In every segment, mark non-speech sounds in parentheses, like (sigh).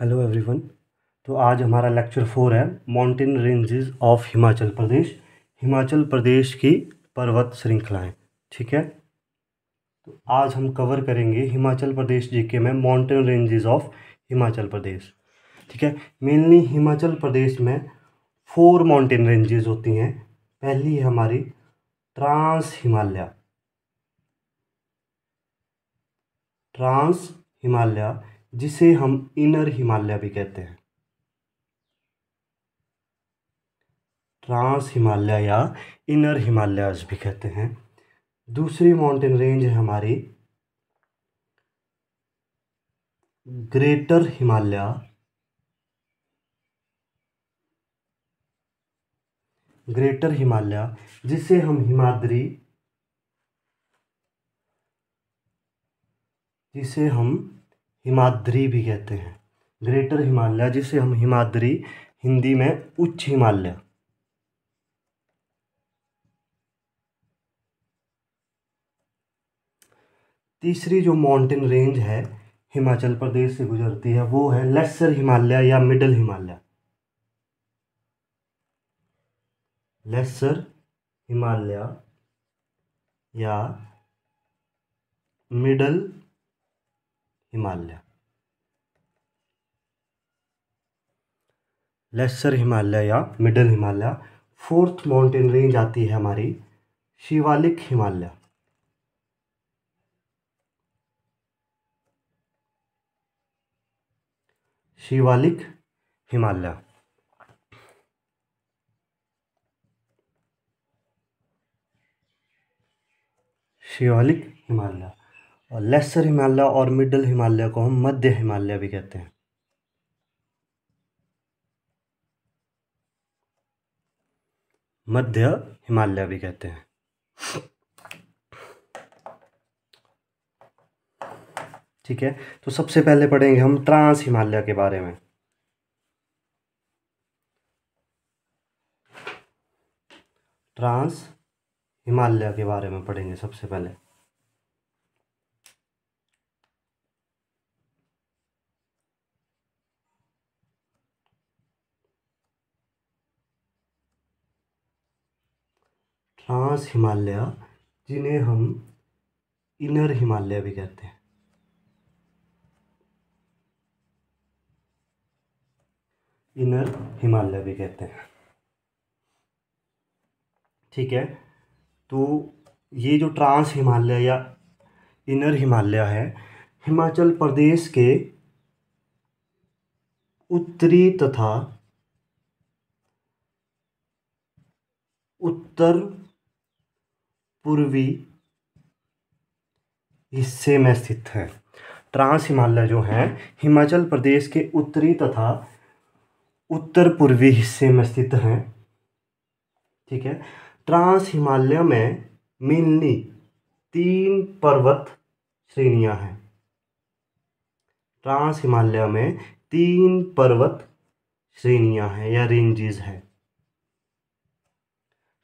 Hello everyone तो आज हमारा लेक्चर फोर है mountain ranges of Himachal Pradesh Himachal Pradesh की पर्वत श्रृंखलाएं ठीक है तो आज हम कवर करेंगे हिमाचल प्रदेश जीके में mountain ranges of Himachal Pradesh ठीक है मेनली हिमाचल प्रदेश में फोर माउंटेन रेंजेस होती हैं पहली है हमारी ट्रांस हिमालय ट्रांस हिमालय जिसे हम इनर हिमालय भी कहते हैं ट्रांस हिमालय या इनर हिमालय भी कहते हैं दूसरी माउंटेन रेंज है हमारी ग्रेटर हिमालय ग्रेटर हिमालय जिसे हम हिमाद्री जिसे हम हिमाद्री भी कहते हैं ग्रेटर हिमालय जिसे हम हिमाद्री हिंदी में उच्च हिमालय तीसरी जो माउंटेन रेंज है हिमाचल प्रदेश से गुजरती है वो है लेसर हिमालय या मिडल हिमालय लेसर हिमालय या मिडल हिमालय लेसर हिमालय या middle Himalaya fourth mountain range आती है हमारी शिवालिक हिमालय शिवालिक हिमालय शिवालिक हिमालय और लेसर हिमालय और मिडल हिमालय को हम मध्य हिमालय भी कहते हैं मध्य हिमालय भी कहते हैं ठीक है तो सबसे पहले पढ़ेंगे हम ट्रांस हिमालय के बारे में ट्रांस हिमालय के बारे में पढ़ेंगे सबसे पहले पांच हिमालय जिन्हें हम इनर हिमालय भी कहते हैं इनर हिमालय भी कहते हैं ठीक है तो ये जो ट्रांस हिमालय या इनर हिमालय है हिमाचल प्रदेश के उत्तरी तथा उत्तर पूर्वी हिस्से में स्थित है ट्रांस हिमालय जो है हिमाचल प्रदेश के उत्तरी तथा उत्तर पूर्वी हिस्से में स्थित हैं ठीक है ट्रांस हिमालय में मेनली तीन पर्वत श्रेणियां हैं ट्रांस हिमालय में तीन पर्वत श्रेणियां हैं या रेंजेस हैं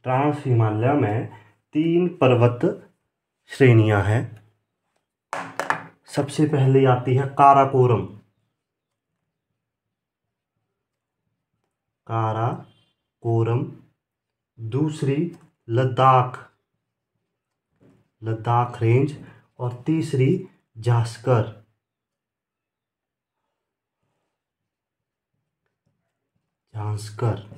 ट्रांस हिमालय में तीन पर्वत श्रेणियां हैं सबसे पहले आती है काराकोरम काराकोरम दूसरी लद्दाख लद्दाख रेंज और तीसरी जास्कर झांसकर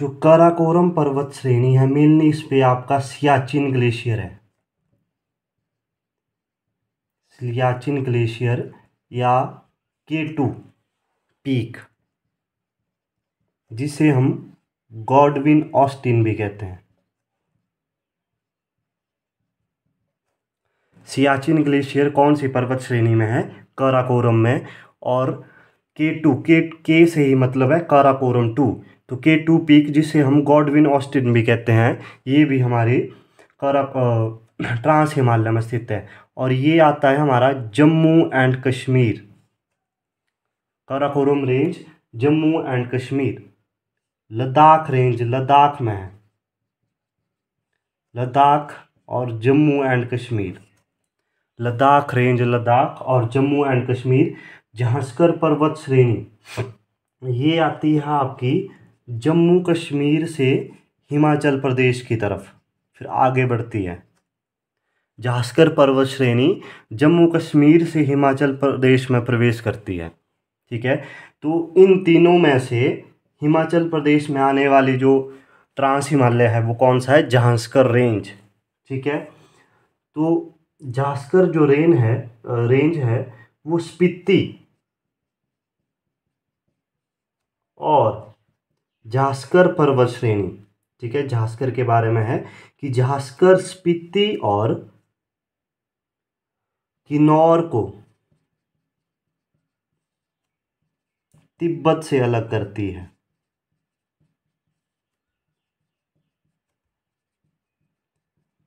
जो काराकोरम पर्वत श्रेणी है मेनली इस पे आपका सियाचिन ग्लेशियर है सियाचिन ग्लेशियर या के टू पीक जिसे हम गॉडविन ऑस्टिन भी कहते हैं सियाचिन ग्लेशियर कौन सी पर्वत श्रेणी में है काराकोरम में और के टू के के से ही मतलब है काराकोरम टू तो के टू पीक जिसे हम गॉडविन ऑस्टिन भी कहते हैं ये भी हमारे कारा (clears throat) ट्रांस हिमालय में स्थित है और ये आता है हमारा Jammu and Kashmir Karakoram range Jammu and Kashmir Ladakh range Ladakh में है लद्दाख और जम्मू एंड कश्मीर लद्दाख रेंज लद्दाख और जम्मू एंड कश्मीर झांसकर पर्वत श्रेणी ये आती है आपकी जम्मू कश्मीर से हिमाचल प्रदेश की तरफ फिर आगे बढ़ती है झांसकर पर्वत श्रेणी जम्मू कश्मीर से हिमाचल प्रदेश में प्रवेश करती है ठीक है तो इन तीनों में से हिमाचल प्रदेश में आने वाली जो ट्रांस हिमालय है वो कौन सा है झांसकर रेंज ठीक है तो झांसकर जो रेंज है रेंज है स्पीति और झास्कर पर्वत श्रेणी ठीक है झास्कर के बारे में है कि झास्कर स्पीति और किन्नौर को तिब्बत से अलग करती है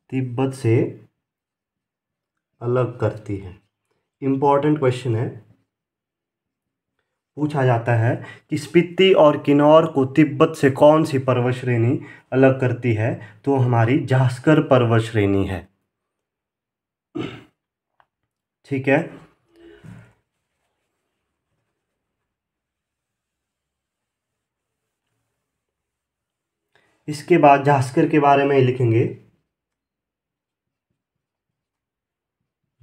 तिब्बत से अलग करती है इम्पॉर्टेंट क्वेश्चन है पूछा जाता है कि स्पिति और किन्नौर को तिब्बत से कौन सी पर्वत श्रेणी अलग करती है तो हमारी जास्कर पर्वत श्रेणी है ठीक है इसके बाद जास्कर के बारे में लिखेंगे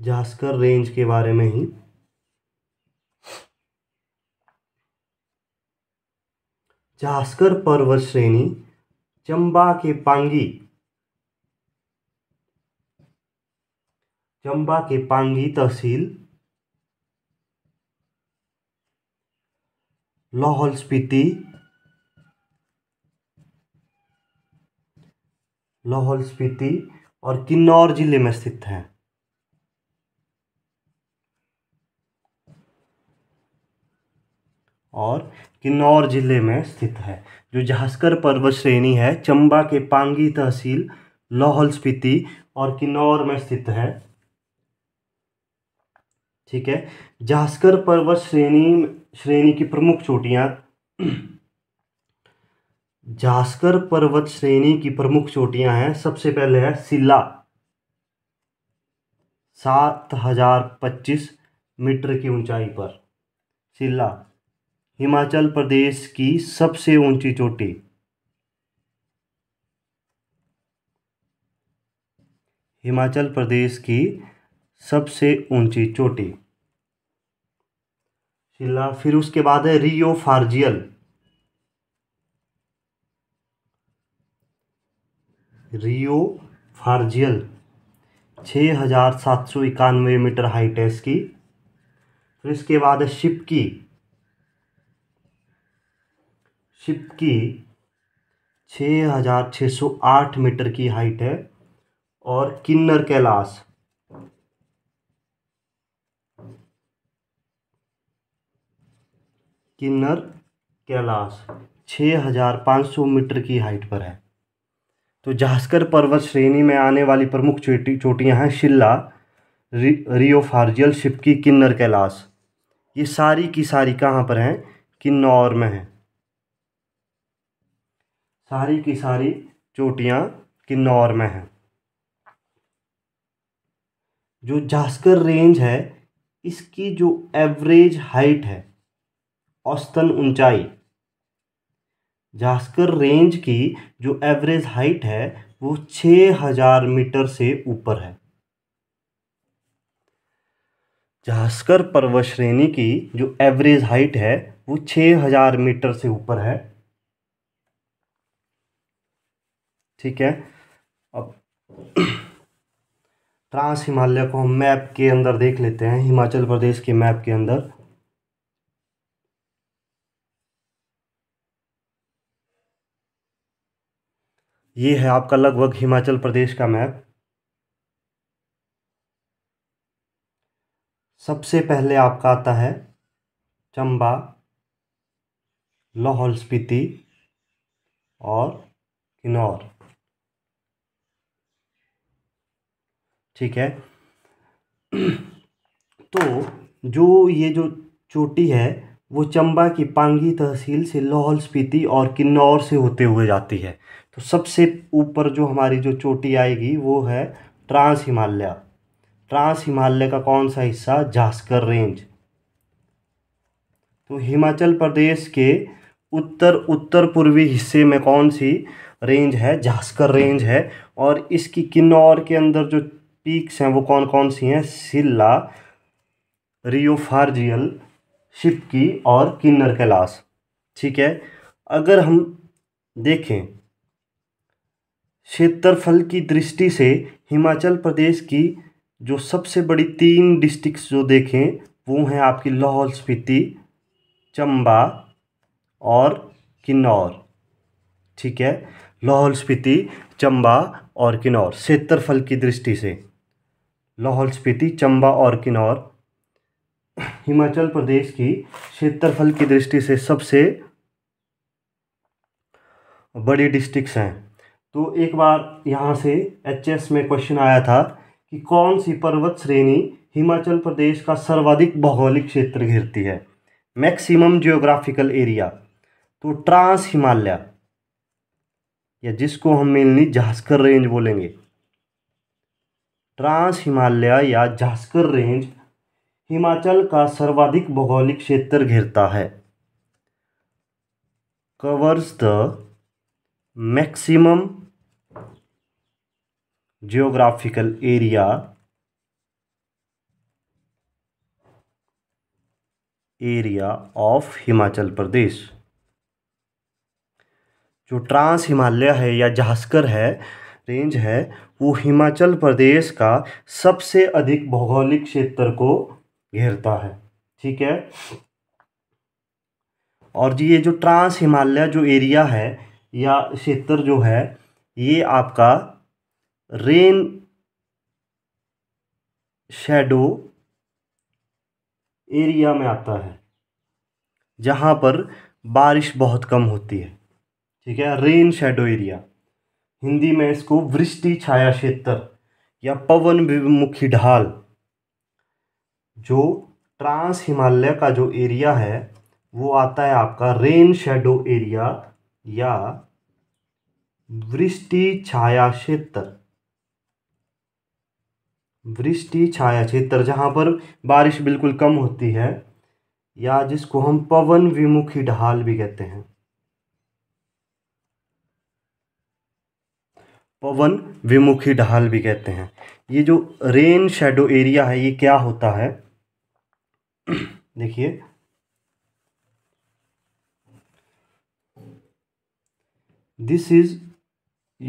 जास्कर रेंज के बारे में ही जास्कर पर्वत श्रेणी चंबा के पांगी चंबा के पांगी तहसील लाहौल स्पीति लाहौल स्पीति और किन्नौर जिले में स्थित है और किन्नौर ज़िले में स्थित है जो झास्कर पर्वत श्रेणी है चंबा के पांगी तहसील लाहौल स्पीति और किन्नौर में स्थित है ठीक है झास्कर पर्वत श्रेणी श्रेणी की प्रमुख चोटियाँ झास्कर पर्वत श्रेणी की प्रमुख चोटियाँ हैं सबसे पहले है सिला सात हजार पच्चीस मीटर की ऊंचाई पर सिला हिमाचल प्रदेश की सबसे ऊंची चोटी हिमाचल प्रदेश की सबसे ऊंची चोटी शिला फिर उसके बाद है रियो फार्जियल रियो फार्जियल छः हज़ार सात सौ इक्यानवे मीटर हाइट है इसकी फिर इसके बाद है शिपकी शिप की 6608 हज़ार सौ आठ मीटर की हाइट है और किन्नर कैलाश किन्नर कैलाश 6500 हज़ार सौ मीटर की हाइट पर है तो जास्कर पर्वत श्रेणी में आने वाली प्रमुख चोटी चोटियाँ हैं शिल्ला रि, रियो फार्जियल शिपकी किन्नर कैलाश ये सारी की सारी कहाँ पर हैं किन्नौर में हैं सारी की सारी चोटियाँ किन्नौर में हैं जो जास्कर रेंज है इसकी जो एवरेज हाइट है औसतन ऊंचाई जास्कर रेंज की जो एवरेज हाइट है वो छः हजार मीटर से ऊपर है जास्कर पर्वत श्रेणी की जो एवरेज हाइट है वो छः हजार मीटर से ऊपर है ठीक है अब ट्रांस हिमालय को हम मैप के अंदर देख लेते हैं हिमाचल प्रदेश के मैप के अंदर ये है आपका लगभग हिमाचल प्रदेश का मैप सबसे पहले आपका आता है चंबा लाहौल स्पीति और किन्नौर ठीक है (clears throat) तो जो ये जो चोटी है वो चंबा की पांगी तहसील से लाहौल स्पीति और किन्नौर से होते हुए जाती है तो सबसे ऊपर जो हमारी जो चोटी आएगी वो है ट्रांस हिमालय ट्रांस हिमालय का कौन सा हिस्सा झास्कर रेंज तो हिमाचल प्रदेश के उत्तर उत्तर पूर्वी हिस्से में कौन सी रेंज है झास्कर रेंज है और इसकी किन्नौर के अंदर जो पीक्स हैं वो कौन कौन सी हैं सिल्ला रियोफार्जियल शिपकी और किन्नर कैलाश ठीक है अगर हम देखें क्षेत्रफल की दृष्टि से हिमाचल प्रदेश की जो सबसे बड़ी तीन डिस्ट्रिक्स जो देखें वो हैं आपकी लाहौल स्पीति चंबा और किन्नौर ठीक है लाहौल स्पीति चंबा और किन्नौर क्षेत्रफल की दृष्टि से लाहौल स्पीति चंबा और किन्नौर हिमाचल प्रदेश की क्षेत्रफल की दृष्टि से सबसे बड़ी डिस्ट्रिक्स हैं तो एक बार यहाँ से एचएस में क्वेश्चन आया था कि कौन सी पर्वत श्रेणी हिमाचल प्रदेश का सर्वाधिक भौगोलिक क्षेत्र घिरती है मैक्सिमम जियोग्राफिकल एरिया तो ट्रांस हिमालय या जिसको हम मेनली झास्कर रेंज बोलेंगे ट्रांस हिमालय या झास्कर रेंज हिमाचल का सर्वाधिक भौगोलिक क्षेत्र घेरता है covers the maximum geographical area area of Himachal Pradesh जो ट्रांस हिमालय है या झास्कर है रेंज है वो हिमाचल प्रदेश का सबसे अधिक भौगोलिक क्षेत्र को घेरता है ठीक है और ये जो ट्रांस हिमालय जो एरिया है या क्षेत्र जो है ये आपका रेन शेडो एरिया में आता है जहाँ पर बारिश बहुत कम होती है ठीक है रेन शेडो एरिया हिंदी में इसको वृष्टि छाया क्षेत्र या पवन विमुखी ढाल जो ट्रांस हिमालय का जो एरिया है वो आता है आपका रेन शेडो एरिया या वृष्टि छाया क्षेत्र वृष्टि छाया क्षेत्र जहाँ पर बारिश बिल्कुल कम होती है या जिसको हम पवन विमुखी ढाल भी कहते हैं पवन विमुखी ढाल भी कहते हैं ये जो रेन शेडो एरिया है ये क्या होता है देखिए दिस इज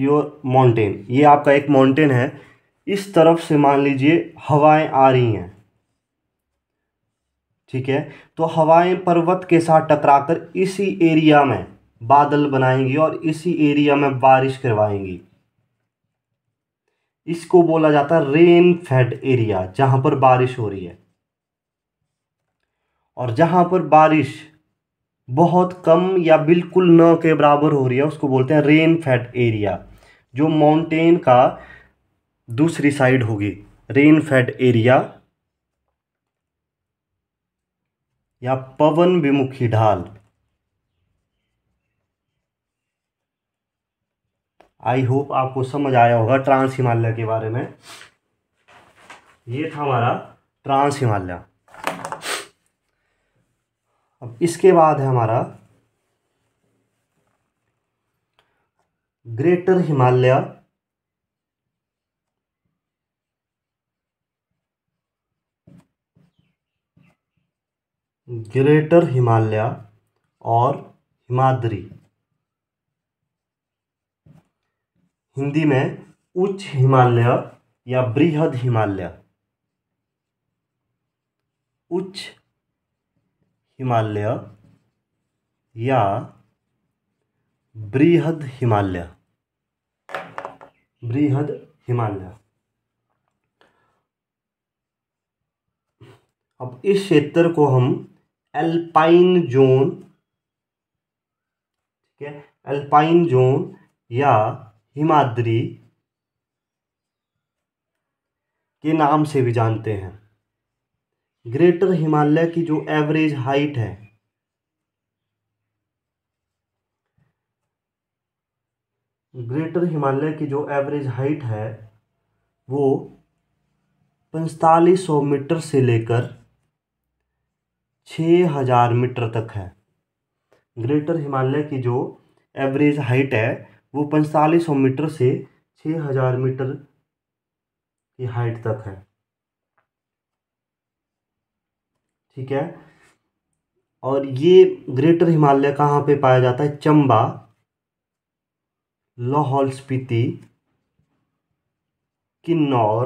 योर माउंटेन ये आपका एक माउंटेन है इस तरफ से मान लीजिए हवाएं आ रही हैं ठीक है तो हवाएं पर्वत के साथ टकराकर इसी एरिया में बादल बनाएंगी और इसी एरिया में बारिश करवाएंगी इसको बोला जाता है रेन फेड एरिया जहां पर बारिश हो रही है और जहां पर बारिश बहुत कम या बिल्कुल न के बराबर हो रही है उसको बोलते हैं रेन फेड एरिया जो माउंटेन का दूसरी साइड होगी रेन फेड एरिया या पवन विमुखी ढाल आई होप आपको समझ आया होगा ट्रांस हिमालय के बारे में ये था हमारा ट्रांस हिमालय अब इसके बाद है हमारा ग्रेटर हिमालय ग्रेटर हिमालय और हिमाद्री हिंदी में उच्च हिमालय या बृहद हिमालय उच्च हिमालय या बृहद हिमालय बृहद हिमालय अब इस क्षेत्र को हम एल्पाइन जोन ठीक है एल्पाइन जोन या हिमाद्री के नाम से भी जानते हैं ग्रेटर हिमालय की जो एवरेज हाइट है ग्रेटर हिमालय की जो एवरेज हाइट है वो पैंतालीस सौ मीटर से लेकर छ हज़ार मीटर तक है ग्रेटर हिमालय की जो एवरेज हाइट है वो पैंतालीस सौ मीटर से छः हज़ार मीटर की हाइट तक है ठीक है और ये ग्रेटर हिमालय कहाँ पे पाया जाता है चंबा लाहौल स्पीति किन्नौर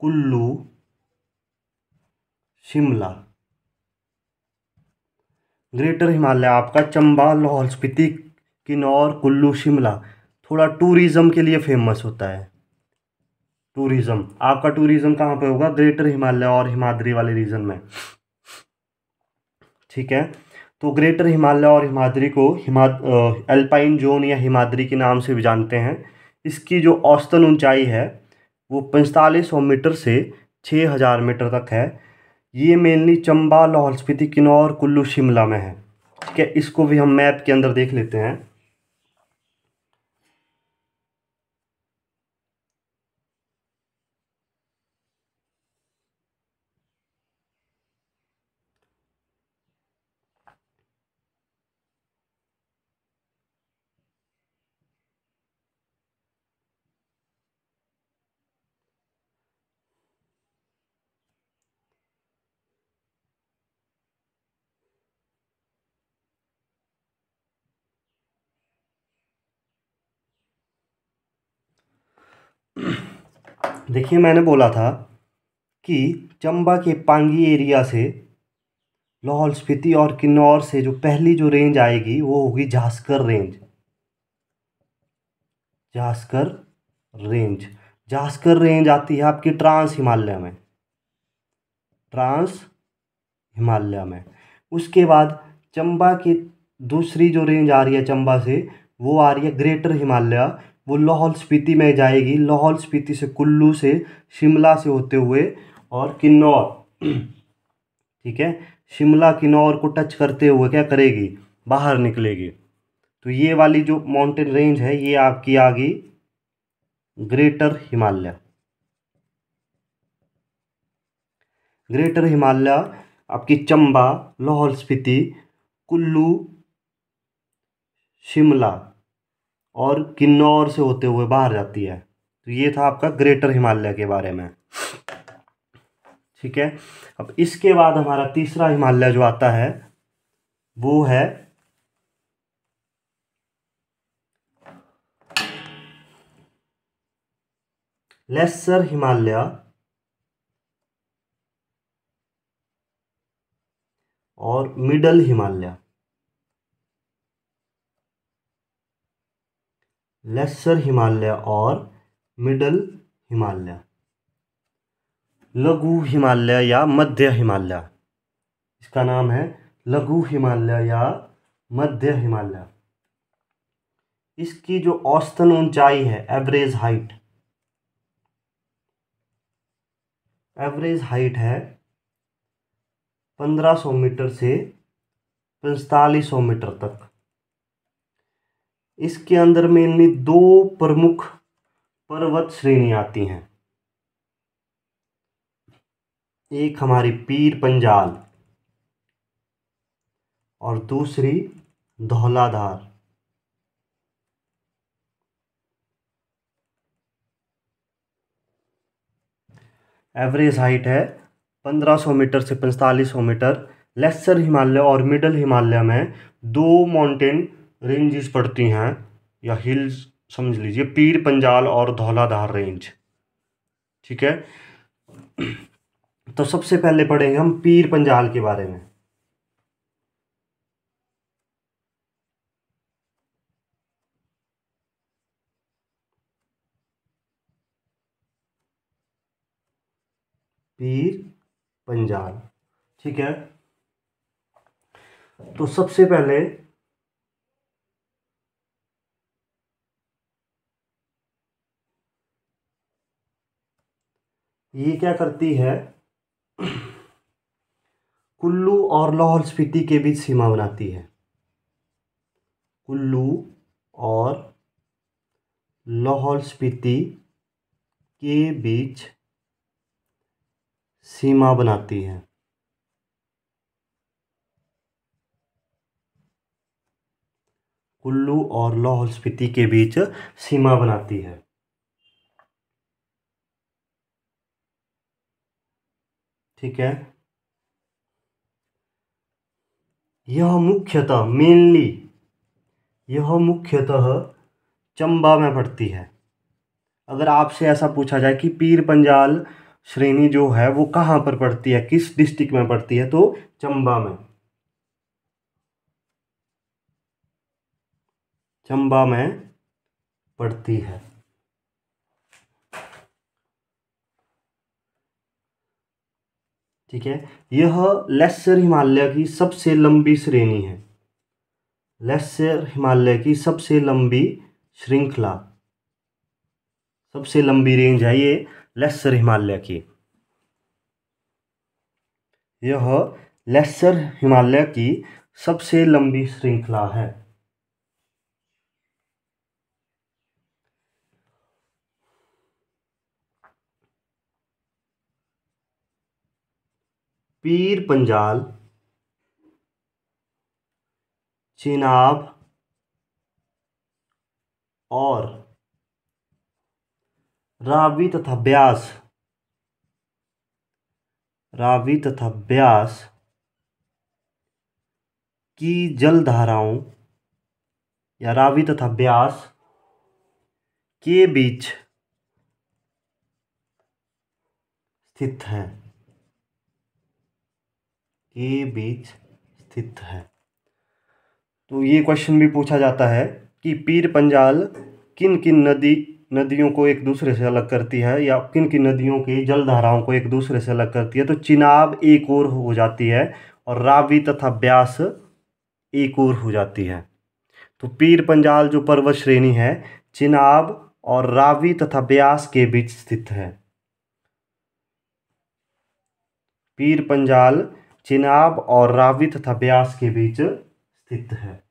कुल्लू शिमला ग्रेटर हिमालय आपका चंबा लाहौल स्पीति किन्नौर कुल्लू शिमला थोड़ा टूरिज़म के लिए फेमस होता है टूरिज़्म आपका टूरिज़म कहाँ पे होगा ग्रेटर हिमालय और हिमाद्री वाले रीजन में ठीक है तो ग्रेटर हिमालय और हिमाद्री को हिमा अल्पाइन जोन या हिमाद्री के नाम से भी जानते हैं इसकी जो औसतन ऊंचाई है वो पैंतालीस सौ मीटर से छः हज़ार मीटर तक है ये मेनली चंबा लाहौल स्पीति किन्नौर कुल्लू शिमला में है ठीक है इसको भी हम मैप के अंदर देख लेते हैं (clears throat) देखिए मैंने बोला था कि चंबा के पांगी एरिया से लाहौल स्पीति और किन्नौर से जो पहली जो रेंज आएगी वो होगी Zanskar range Zanskar range Zanskar range आती है आपकी ट्रांस हिमालय में ट्रांस हिमालय में उसके बाद चंबा की दूसरी जो रेंज आ रही है चंबा से वो आ रही है ग्रेटर हिमालय वो लाहौल स्पीति में जाएगी लाहौल स्पीति से कुल्लू से शिमला से होते हुए और किन्नौर ठीक है शिमला किन्नौर को टच करते हुए क्या करेगी बाहर निकलेगी तो ये वाली जो माउंटेन रेंज है ये आपकी आ गई ग्रेटर हिमालय ग्रेटर हिमालय आपकी चंबा लाहौल स्पीति कुल्लू शिमला और किन्नौर से होते हुए बाहर जाती है तो ये था आपका ग्रेटर हिमालय के बारे में ठीक है अब इसके बाद हमारा तीसरा हिमालय जो आता है वो है लेसर हिमालय और मिडल हिमालय लेसर हिमालय और मिडल हिमालय लघु हिमालय या मध्य हिमालय इसका नाम है लघु हिमालय या मध्य हिमालय इसकी जो औसतन ऊंचाई है एवरेज हाइट एवरेज हाइट है 1500 मीटर से सौ मीटर तक इसके अंदर मेनली दो प्रमुख पर्वत श्रेणी आती हैं एक हमारी पीर पंजाल और दूसरी धौलाधार एवरेज हाइट है 1500 मीटर से 4500 मीटर लेसर हिमालय और मिडल हिमालय में दो माउंटेन रेंजेस पड़ती हैं या हिल्स समझ लीजिए पीर पंजाल और धौलाधार रेंज ठीक है तो सबसे पहले पढ़ेंगे हम पीर पंजाल के बारे में पीर पंजाल ठीक है तो सबसे पहले ये क्या करती है कुल्लू और लाहौल स्पीति के बीच सीमा बनाती है कुल्लू और लाहौल स्पीति के बीच सीमा बनाती है कुल्लू और लाहौल स्पीति के बीच सीमा बनाती है ठीक है यह मुख्यतः मेनली यह मुख्यतः चंबा में पड़ती है अगर आपसे ऐसा पूछा जाए कि पीर पंजाल श्रेणी जो है वो कहाँ पर पड़ती है किस डिस्ट्रिक्ट में पड़ती है तो चंबा में चंबा में पड़ती है ठीक है यह लेसर हिमालय की सबसे लंबी श्रेणी है लेसर हिमालय की सबसे लंबी श्रृंखला सबसे लंबी रेंज है ये लेसर हिमालय की यह लेसर हिमालय की सबसे लंबी श्रृंखला है पीर पंजाल चिनाब और रावी तथा ब्यास रावी तथा ब्यास की जलधाराओं या रावी तथा ब्यास के बीच स्थित हैं के बीच स्थित है तो ये क्वेश्चन भी पूछा जाता है कि पीर पंजाल किन किन नदी नदियों को एक दूसरे से अलग करती है या किन किन नदियों की जलधाराओं को एक दूसरे से अलग करती है तो चिनाब एक और हो जाती है और रावी तथा ब्यास एक और हो जाती है तो पीर पंजाल जो पर्वत श्रेणी है चिनाब और रावी तथा ब्यास के बीच स्थित है पीर पंजाल चिनाब और रावी तथा ब्यास के बीच स्थित है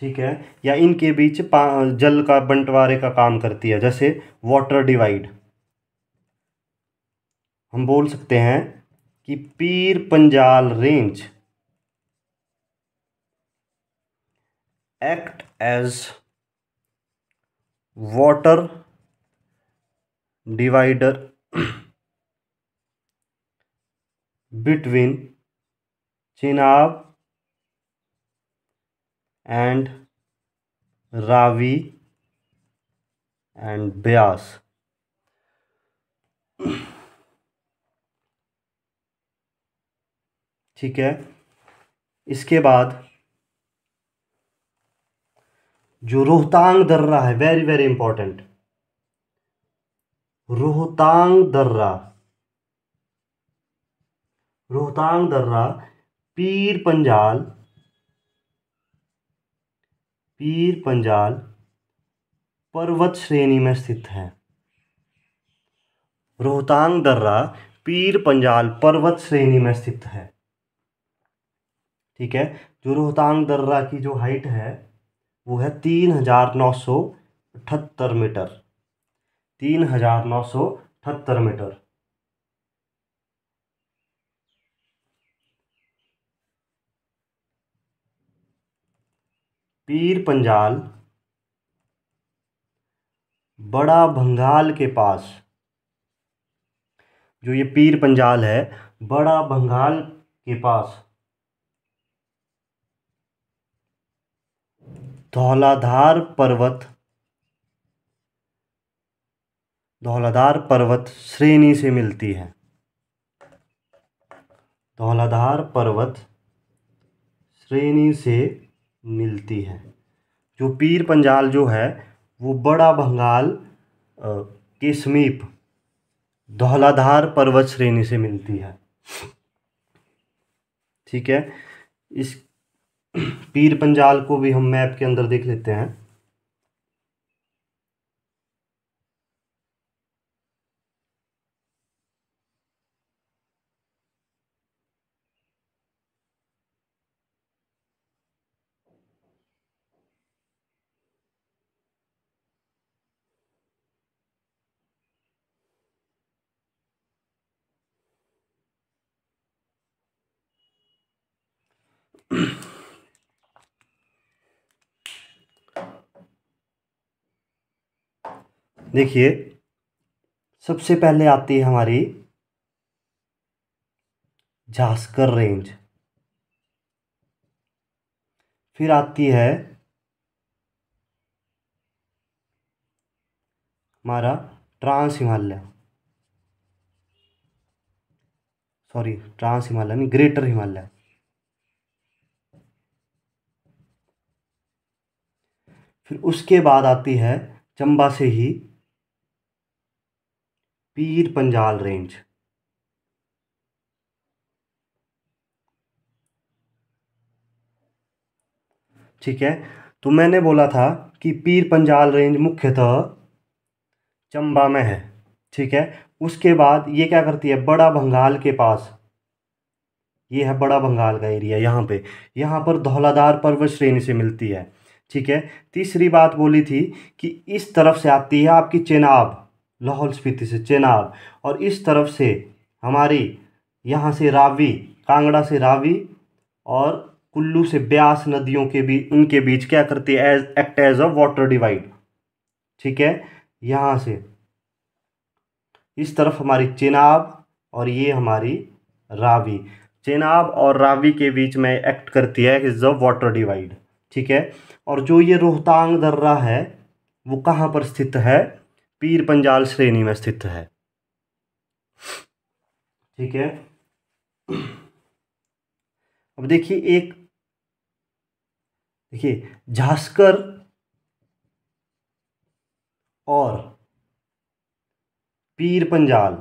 ठीक है या इनके बीच जल का बंटवारे का काम करती है जैसे वाटर डिवाइड हम बोल सकते हैं कि Pir Panjal range act as water divider between Chenab and Ravi and Bias. ठीक है इसके बाद जो रोहतांग दर्रा है वेरी वेरी इंपॉर्टेंट रोहतांग दर्रा रोहतांग दर्रा पीर पंजाल पीर पंजाल पर्वत श्रेणी में स्थित है रोहतांग दर्रा पीर पंजाल पर्वत श्रेणी में स्थित है ठीक है जो रोहतांग दर्रा की जो हाइट है वो है तीन हजार नौ सौ अठहत्तर मीटर तीन हजार नौ सौ अठहत्तर मीटर पीर पंजाल बड़ा भंगाल के पास जो ये पीर पंजाल है बड़ा भंगाल के पास धौलाधार पर्वत धौलाधार पर्वत श्रेणी से मिलती है धौलाधार पर्वत श्रेणी से मिलती है जो पीर पंजाल जो है वो बड़ा बंगाल के समीप धौलाधार पर्वत श्रेणी से मिलती है ठीक है इस पीर पंजाल को भी हम मैप के अंदर देख लेते हैं देखिए सबसे पहले आती है हमारी झास्कर रेंज फिर आती है हमारा trans Himalaya sorry trans Himalaya नहीं ग्रेटर हिमालय फिर उसके बाद आती है चंबा से ही पीर पंजाल रेंज ठीक है तो मैंने बोला था कि पीर पंजाल रेंज मुख्यतः चंबा में है ठीक है उसके बाद ये क्या करती है बड़ा बंगाल के पास ये है बड़ा बंगाल का एरिया यहाँ पे यहाँ पर धौलाधार पर्वत श्रेणी से मिलती है ठीक है तीसरी बात बोली थी कि इस तरफ से आती है आपकी चेनाब लाहौल स्पीति से चेनाब और इस तरफ से हमारी यहाँ से रावी कांगड़ा से रावी और कुल्लू से ब्यास नदियों के बीच उनके बीच क्या करती है as act as a water divide ठीक है यहाँ से इस तरफ हमारी चेनाब और ये हमारी रावी चेनाब और रावी के बीच में एक्ट करती है इज द वाटर डिवाइड ठीक है और जो ये रोहतांग दर्रा है वो कहाँ पर स्थित है पीर पंजाल श्रेणी में स्थित है ठीक है अब देखिए एक देखिए झास्कर और पीर पंजाल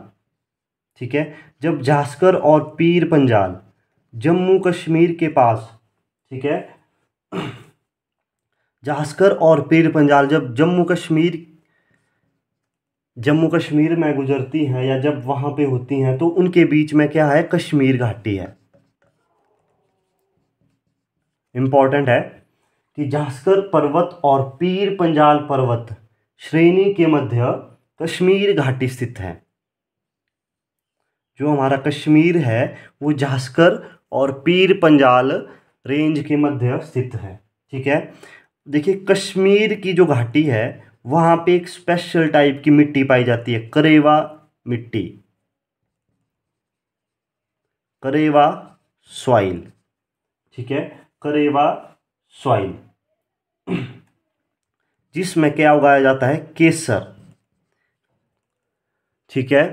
ठीक है जब झास्कर और पीर पंजाल जम्मू कश्मीर के पास ठीक है झास्कर और पीर पंजाल जब जम्मू कश्मीर जम्मू कश्मीर में गुजरती हैं या जब वहाँ पे होती हैं तो उनके बीच में क्या है कश्मीर घाटी है इम्पॉर्टेंट है कि झास्कर पर्वत और पीर पंजाल पर्वत श्रेणी के मध्य कश्मीर घाटी स्थित है जो हमारा कश्मीर है वो झास्कर और पीर पंजाल रेंज के मध्य स्थित है ठीक है देखिए कश्मीर की जो घाटी है वहाँ पे एक स्पेशल टाइप की मिट्टी पाई जाती है करेवा मिट्टी करेवा सॉइल ठीक है करेवा सॉइल जिसमें क्या उगाया जाता है केसर ठीक है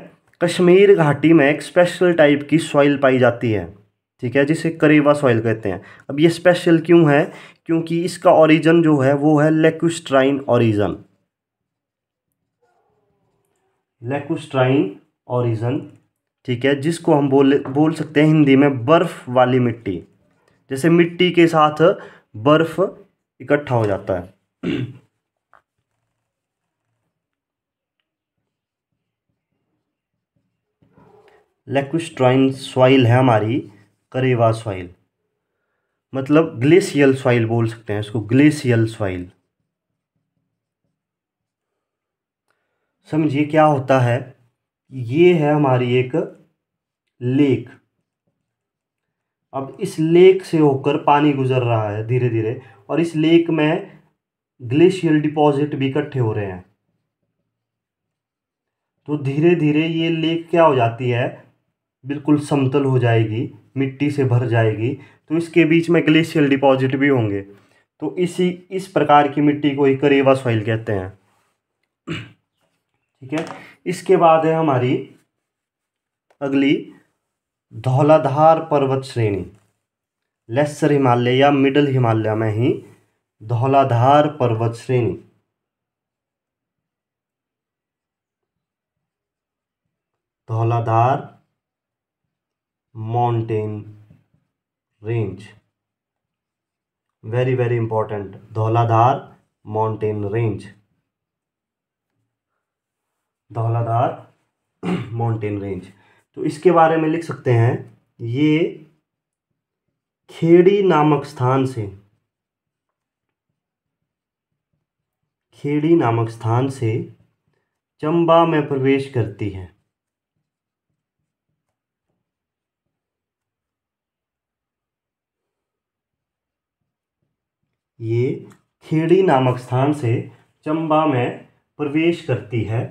कश्मीर घाटी में एक स्पेशल टाइप की सॉइल पाई जाती है ठीक है जिसे करेवा सॉइल कहते हैं अब ये स्पेशल क्यों है क्योंकि इसका ओरिजन जो है वो है लेक्स्ट्राइन ओरिजन लेकुस्ट्राइन ऑरिजन ठीक है जिसको हम बोले बोल सकते हैं हिंदी में बर्फ़ वाली मिट्टी जैसे मिट्टी के साथ बर्फ़ इकट्ठा हो जाता है (clears throat) लेकुस्ट्राइन सॉइल है हमारी करेवा सॉइल मतलब ग्लेशियल सॉइल बोल सकते हैं इसको ग्लेशियल सॉइल समझिए क्या होता है ये है हमारी एक लेक अब इस लेक से होकर पानी गुजर रहा है धीरे धीरे और इस लेक में ग्लेशियल डिपॉजिट भी इकट्ठे हो रहे हैं तो धीरे धीरे ये लेक क्या हो जाती है बिल्कुल समतल हो जाएगी मिट्टी से भर जाएगी तो इसके बीच में ग्लेशियल डिपॉजिट भी होंगे तो इसी इस प्रकार की मिट्टी को ही करेवा सॉइल कहते हैं ठीक है इसके बाद है हमारी अगली धौलाधार पर्वत श्रेणी लेसर हिमालय या मिडल हिमालय में ही धौलाधार पर्वत श्रेणी Dhauladhar mountain range very very important Dhauladhar mountain range Dhauladhar mountain range तो इसके बारे में लिख सकते हैं ये खेड़ी नामक स्थान से खेड़ी नामक स्थान से चंबा में प्रवेश करती है ये खेड़ी नामक स्थान से चंबा में प्रवेश करती है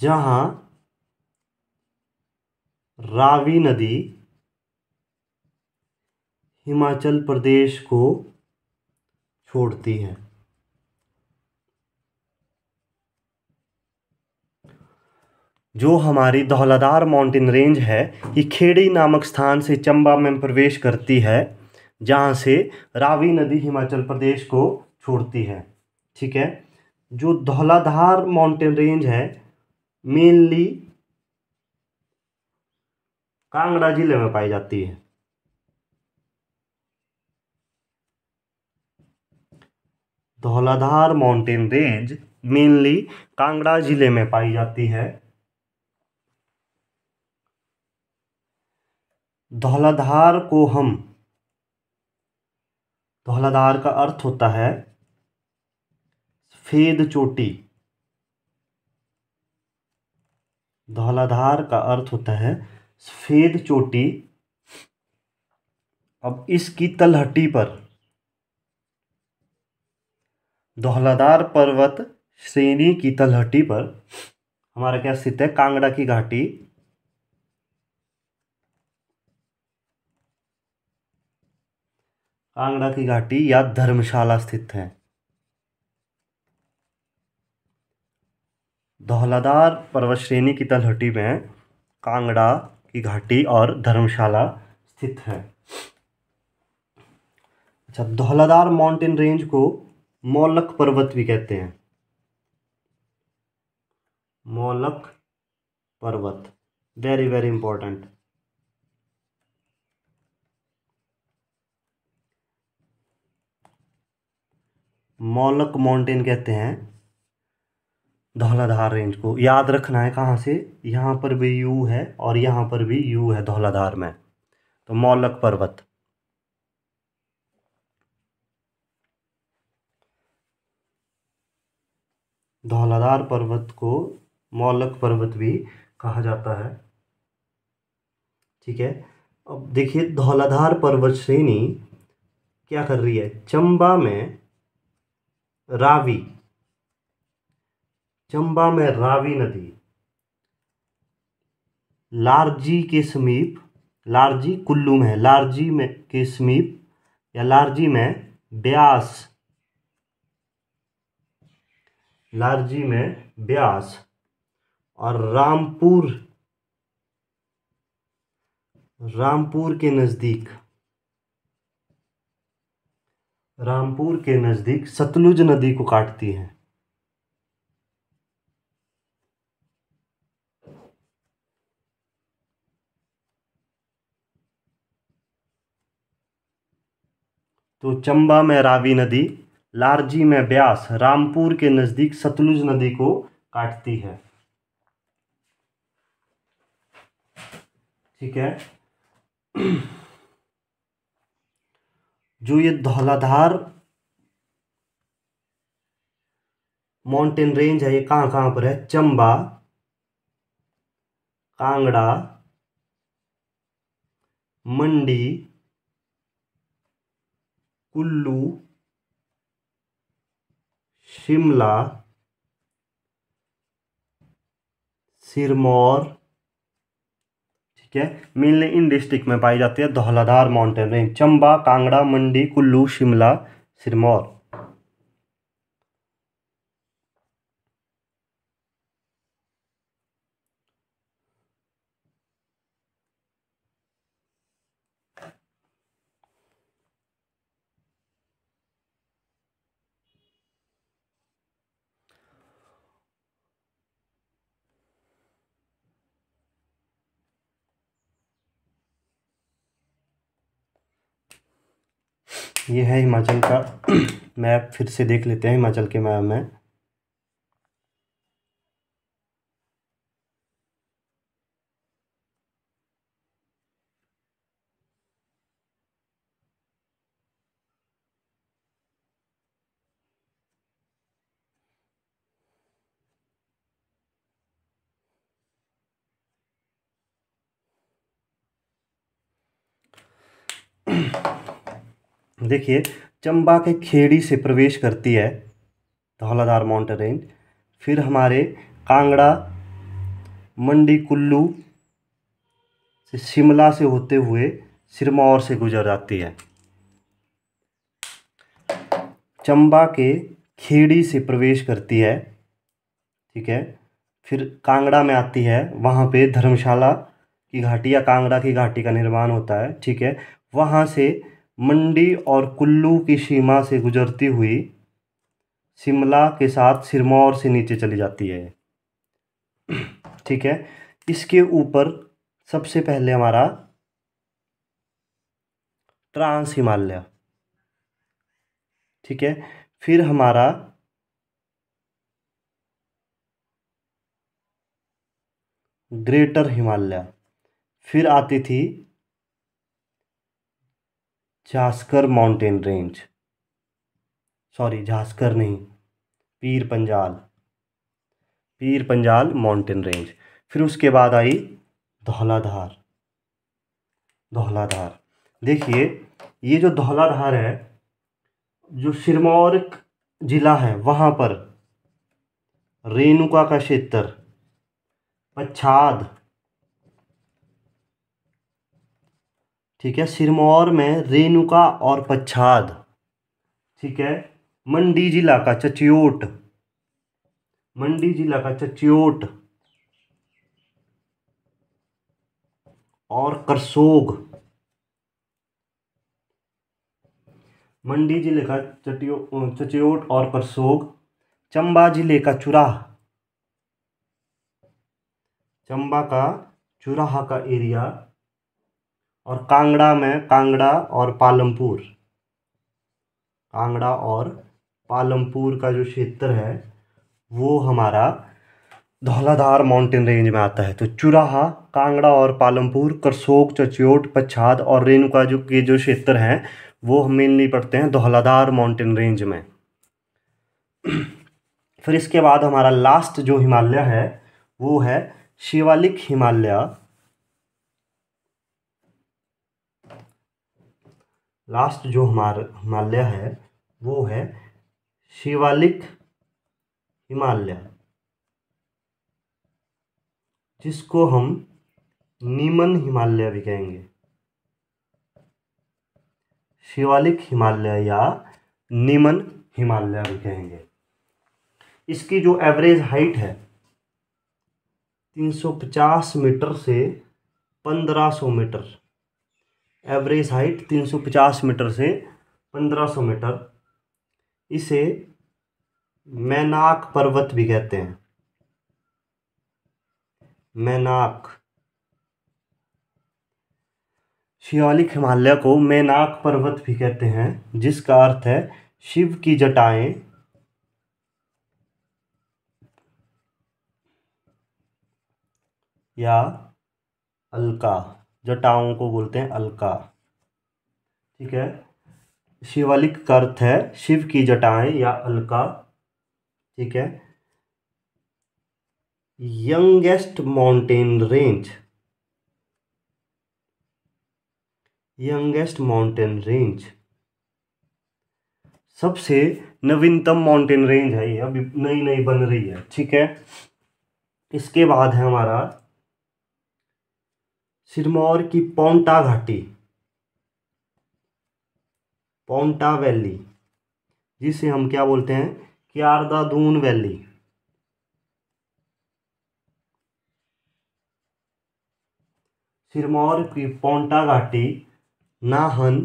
जहाँ रावी नदी हिमाचल प्रदेश को छोड़ती है जो हमारी धौलाधार माउंटेन रेंज है ये खेड़ी नामक स्थान से चंबा में प्रवेश करती है जहाँ से रावी नदी हिमाचल प्रदेश को छोड़ती है ठीक है जो धौलाधार माउंटेन रेंज है मेनली कांगड़ा जिले में पाई जाती है Dhauladhar mountain range mainly Kangra जिले में पाई जाती है धौलाधार को हम धौलाधार का अर्थ होता है सफ़ेद चोटी धौलाधार का अर्थ होता है सफ़ेद चोटी अब इसकी तलहटी पर धौलाधार पर्वत श्रेणी की तलहटी पर हमारा क्या स्थित है कांगड़ा की घाटी कांगड़ा की घाटी या धर्मशाला स्थित है धौलाधार पर्वत श्रेणी की तलहटी में कांगड़ा की घाटी और धर्मशाला स्थित है अच्छा धौलाधार माउंटेन रेंज को मोलक पर्वत भी कहते हैं मोलक पर्वत very very important Molak mountain कहते हैं धौलाधार रेंज को याद रखना है कहाँ से यहाँ पर भी यू है और यहाँ पर भी यू है धौलाधार में तो मौलक पर्वत धौलाधार पर्वत को मौलक पर्वत भी कहा जाता है ठीक है अब देखिए धौलाधार पर्वत श्रेणी क्या कर रही है चंबा में रावी चंबा में रावी नदी लारजी के समीप लारजी कुल्लू में लारजी में के समीप या लारजी में ब्यास लारजी में ब्यास और रामपुर रामपुर के नज़दीक रामपुर के नज़दीक सतलुज नदी को काटती है तो चंबा में रावी नदी लारजी में ब्यास रामपुर के नज़दीक सतलुज नदी को काटती है ठीक है जो ये धौलाधार माउंटेन रेंज है ये कहाँ कहाँ पर है चंबा कांगड़ा मंडी कुल्लू शिमला सिरमौर ठीक है मेनली इन डिस्ट्रिक्ट में पाई जाती है धौलाधार माउंटेन रेंज चंबा कांगड़ा मंडी कुल्लू शिमला सिरमौर ये है हिमाचल का (clears throat) मैप फिर से देख लेते हैं हिमाचल के मैप में देखिए चंबा के खेड़ी से प्रवेश करती है धौलाधार माउंटेन रेंज फिर हमारे कांगड़ा मंडी कुल्लू से शिमला से होते हुए सिरमौर से गुजर जाती है चंबा के खेड़ी से प्रवेश करती है ठीक है फिर कांगड़ा में आती है वहाँ पे धर्मशाला की घाटी या कांगड़ा की घाटी का निर्माण होता है ठीक है वहाँ से मंडी और कुल्लू की सीमा से गुजरती हुई शिमला के साथ सिरमौर से नीचे चली जाती है ठीक है इसके ऊपर सबसे पहले हमारा ट्रांस हिमालय ठीक है फिर हमारा ग्रेटर हिमालय फिर आती थी Zanskar mountain range sorry Zanskar नहीं पीर पंजाल पीर पंजाल माउंटेन रेंज फिर उसके बाद आई धौलाधार धौलाधार देखिए ये जो धौलाधार है जो सिरमौर जिला है वहाँ पर रेणुका का क्षेत्र पच्छाद ठीक है सिरमौर में रेणुका और पच्छाद ठीक है मंडी जिला का चचियोट मंडी जिला का चचियोट और करसोग मंडी जिले का चटियो चचियोट और करसोग चंबा जिले का चुराह चंबा का चुराहा का एरिया और कांगड़ा में कांगड़ा और पालमपुर कांगड़ा और पालमपुर का जो क्षेत्र है वो हमारा धौलाधार माउंटेन रेंज में आता है तो चुराहा कांगड़ा और पालमपुर करसोक चचियोट पच्छाद और रेणुका जो के जो क्षेत्र हैं वो हम मेनली पड़ते हैं धौलाधार माउंटेन रेंज में फिर इसके बाद हमारा लास्ट जो हिमालय है वो है शिवालिक हिमालय लास्ट जो हमार हिमालय है वो है शिवालिक हिमालय जिसको हम नीमन हिमालय भी कहेंगे शिवालिक हिमालय या नीमन हिमालय भी कहेंगे इसकी जो एवरेज हाइट है 350 मीटर से 1500 मीटर एवरेज हाइट 350 मीटर से 1500 मीटर इसे मैनाक पर्वत भी कहते हैं मैनाक शिवालिक हिमालय को मैनाक पर्वत भी कहते हैं जिसका अर्थ है शिव की जटाएं या अलका जटाओं को बोलते हैं अलका ठीक है शिवालिक का अर्थ है शिव की जटाएं या अलका ठीक है youngest mountain range youngest mountain range सबसे नवीनतम माउंटेन रेंज है ये अभी नई नई बन रही है ठीक है इसके बाद है हमारा सिरमौर की पौंटा घाटी पौंटा वैली जिसे हम क्या बोलते हैं दून वैली सिरमौर की पौंटा घाटी नाहन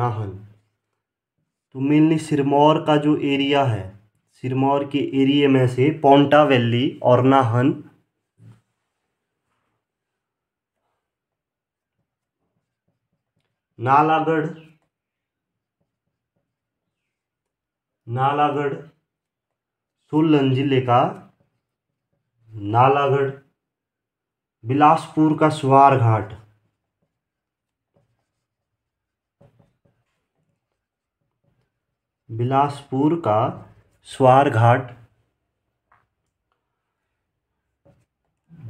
नाहन तो मेनली सिरमौर का जो एरिया है सिरमौर के एरिए में से पौंटा वैली और नाहन नालागढ़ नालागढ़ सोलन जिले का नालागढ़ बिलासपुर का सुवार घाट बिलासपुर का स्वार घाट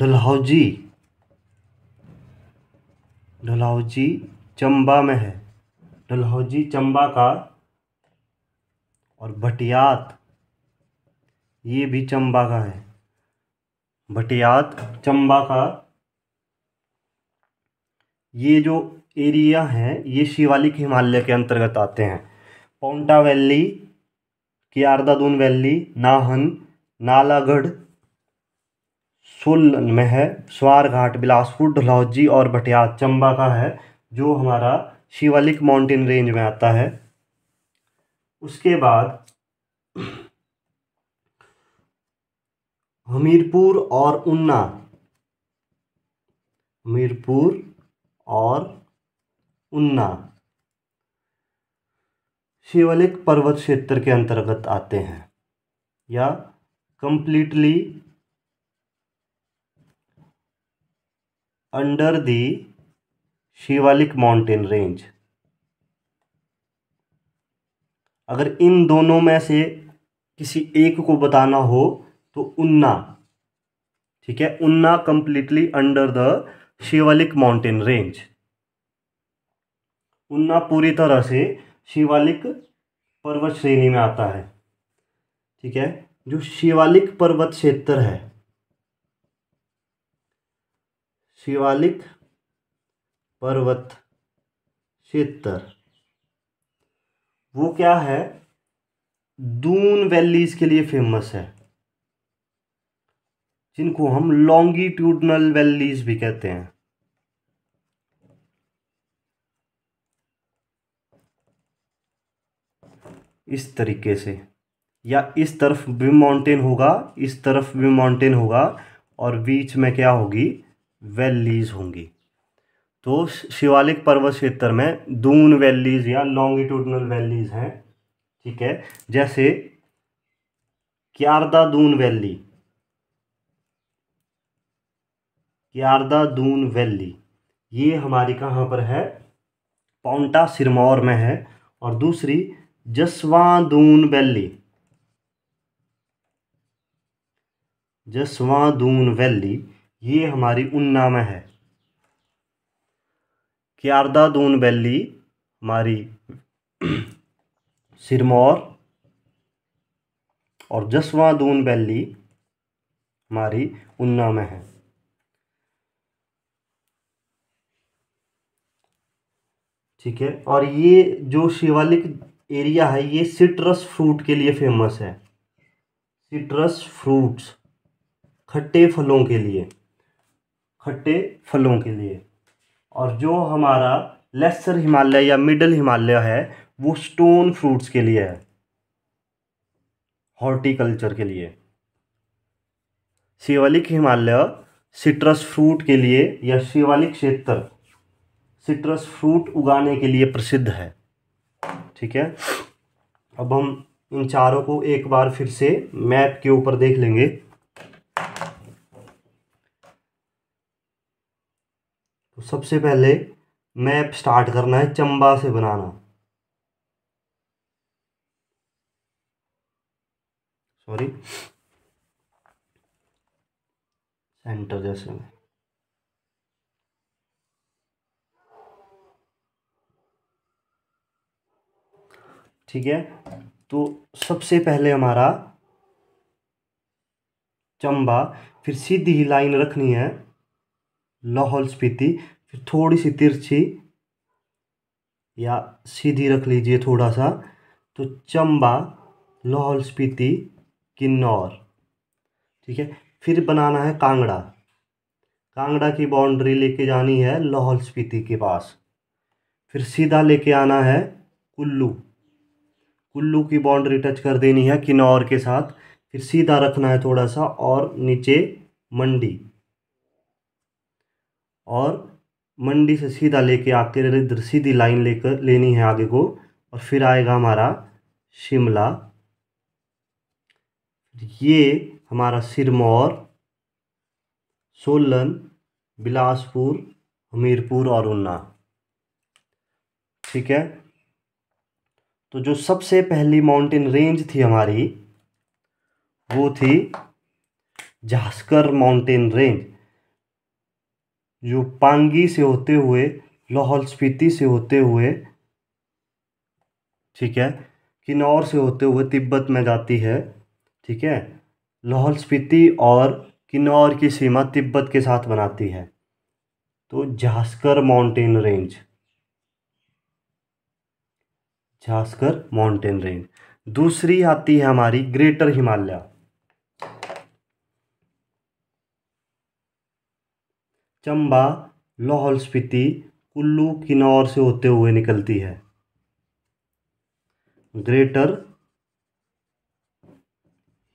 डलहौजी डलहौजी चंबा में है डलहौजी चंबा का और भटियात ये भी चंबा का है भटियात चंबा का ये जो एरिया है ये शिवालिक हिमालय के अंतर्गत आते हैं पौंटा वैली कियारदादून वैली नाहन नालागढ़ सोलन में है स्वार घाट बिलासपुर डलहौजी और भटियात चंबा का है जो हमारा शिवालिक माउंटेन रेंज में आता है उसके बाद हमीरपुर और उन्ना हमीरपुर और उन्ना शिवालिक पर्वत क्षेत्र के अंतर्गत आते हैं या completely under the Shivalik mountain range अगर इन दोनों में से किसी एक को बताना हो तो उन्ना ठीक है Una completely under the Shivalik mountain range Una पूरी तरह से शिवालिक पर्वत श्रेणी में आता है ठीक है जो शिवालिक पर्वत क्षेत्र है शिवालिक पर्वत क्षेत्र वो क्या है दून वैलीज के लिए फेमस है जिनको हम लॉन्गिट्यूडनल वैलीज भी कहते हैं इस तरीके से या इस तरफ भी माउंटेन होगा इस तरफ भी माउंटेन होगा और बीच में क्या होगी वैलीज होंगी तो शिवालिक पर्वत क्षेत्र में दून वैलीज या लॉन्गिट्यूडनल वैलीज हैं ठीक है जैसे क्यारदा दून वैली क्यारदा दून वैली ये हमारी कहाँ पर है पौंटा सिरमौर में है और दूसरी जसवा दून वैली जसवा दून वैली ये हमारी उन्ना में है क्यारदा दून वैली हमारी सिरमौर और जसवा दून वैली हमारी उन्ना में है ठीक है और ये जो शिवालिक एरिया है ये सिट्रस फ्रूट के लिए फेमस है सिट्रस फ्रूट्स खट्टे फलों के लिए खट्टे फलों के लिए और जो हमारा लेसर हिमालय या मिडल हिमालय है वो स्टोन फ्रूट्स के लिए है हॉर्टिकल्चर के लिए शिवालिक हिमालय सिट्रस फ्रूट के लिए या शिवालिक क्षेत्र सिट्रस फ्रूट उगाने के लिए प्रसिद्ध है ठीक है अब हम इन चारों को एक बार फिर से मैप के ऊपर देख लेंगे तो सबसे पहले मैप स्टार्ट करना है चंबा से बनाना सॉरी सेंटर जैसे में ठीक है तो सबसे पहले हमारा चंबा फिर सीधी ही लाइन रखनी है लाहौल स्पीति फिर थोड़ी सी तिरछी या सीधी रख लीजिए थोड़ा सा तो चंबा लाहौल स्पीति किन्नौर ठीक है फिर बनाना है कांगड़ा कांगड़ा की बाउंड्री लेके जानी है लाहौल स्पीति के पास फिर सीधा लेके आना है कुल्लू कुल्लू की बाउंड्री टच कर देनी है किन्नौर के साथ फिर सीधा रखना है थोड़ा सा और नीचे मंडी और मंडी से सीधा लेके आके इधर सीधी लाइन लेकर लेनी है आगे को और फिर आएगा हमारा शिमला ये हमारा सिरमौर सोलन बिलासपुर हमीरपुर और उन्ना ठीक है तो जो सबसे पहली माउंटेन रेंज थी हमारी वो थी झास्कर माउंटेन रेंज जो पांगी से होते हुए लाहौल स्फीति से होते हुए ठीक है किन्नौर से होते हुए तिब्बत में जाती है ठीक है लाहौल स्फीति और किन्नौर की सीमा तिब्बत के साथ बनाती है तो Zanskar mountain range Zanskar mountain range दूसरी आती है हमारी ग्रेटर हिमालय चंबा लाहौल स्पीति कुल्लू किन्नौर से होते हुए निकलती है ग्रेटर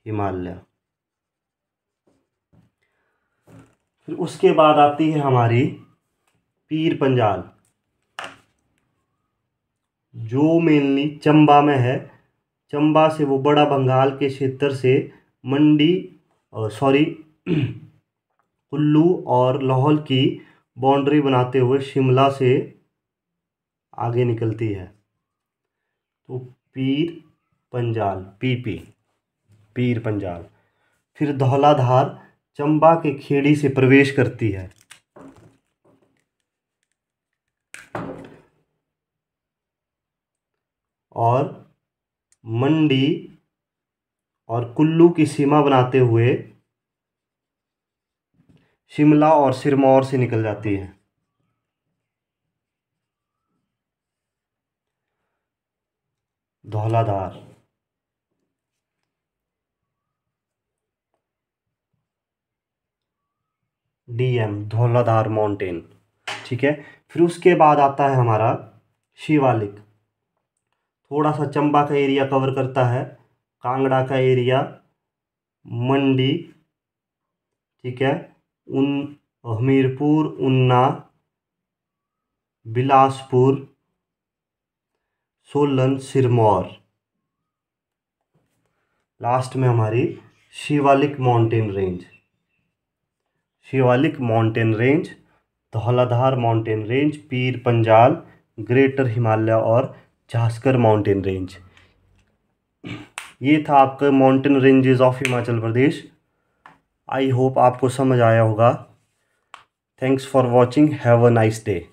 हिमालय फिर उसके बाद आती है हमारी पीर पंजाल जो मेनली चंबा में है चंबा से वो बड़ा बंगाल के क्षेत्र से मंडी सॉरी (clears throat) कुल्लू और लाहौल की बाउंड्री बनाते हुए शिमला से आगे निकलती है तो पीर पंजाल पीपी पीर पंजाल फिर धौलाधार चंबा के खेड़ी से प्रवेश करती है और मंडी और कुल्लू की सीमा बनाते हुए शिमला और सिरमौर से निकल जाती है धौलाधार डीएम धौलाधार माउंटेन ठीक है फिर उसके बाद आता है हमारा शिवालिक थोड़ा सा चंबा का एरिया कवर करता है कांगड़ा का एरिया मंडी ठीक है उन हमीरपुर उन्ना बिलासपुर सोलन सिरमौर लास्ट में हमारी Shivalik mountain range Shivalik mountain range Dhauladhar mountain range Pir Panjal greater Himalaya और झास्कर माउंटेन रेंज ये था आपका mountain ranges of Himachal Pradesh I hope आपको समझ आया होगा thanks for watching have a nice day